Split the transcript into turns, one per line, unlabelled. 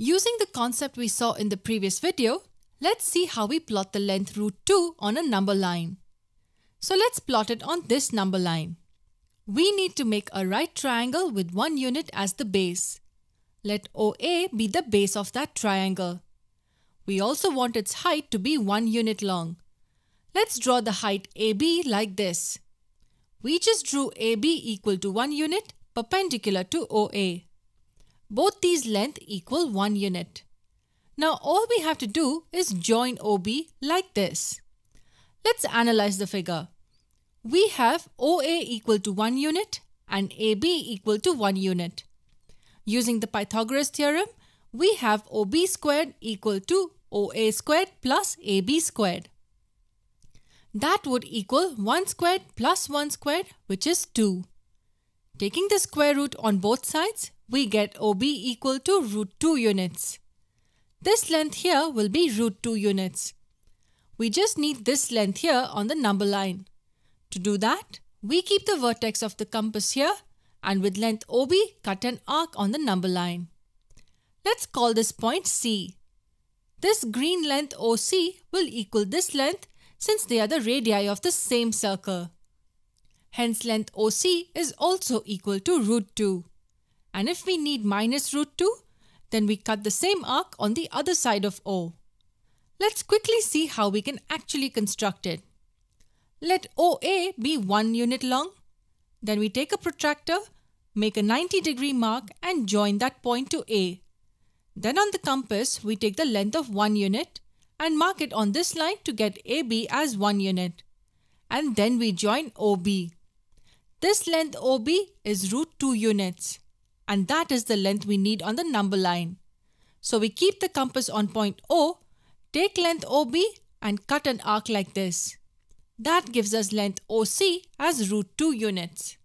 Using the concept we saw in the previous video, let's see how we plot the length root 2 on a number line. So let's plot it on this number line. We need to make a right triangle with one unit as the base. Let OA be the base of that triangle. We also want its height to be one unit long. Let's draw the height AB like this. We just drew AB equal to one unit perpendicular to OA. Both these length equal 1 unit. Now all we have to do is join OB like this. Let's analyze the figure. We have OA equal to 1 unit and AB equal to 1 unit. Using the Pythagoras theorem, we have OB squared equal to OA squared plus AB squared. That would equal 1 squared plus 1 squared which is 2. Taking the square root on both sides, we get OB equal to root 2 units. This length here will be root 2 units. We just need this length here on the number line. To do that, we keep the vertex of the compass here and with length OB cut an arc on the number line. Let's call this point C. This green length OC will equal this length since they are the radii of the same circle. Hence length OC is also equal to root 2. And if we need minus root 2, then we cut the same arc on the other side of O. Let's quickly see how we can actually construct it. Let OA be 1 unit long. Then we take a protractor, make a 90 degree mark and join that point to A. Then on the compass, we take the length of 1 unit and mark it on this line to get AB as 1 unit. And then we join OB. This length OB is root 2 units and that is the length we need on the number line. So we keep the compass on point O, take length OB and cut an arc like this. That gives us length OC as root 2 units.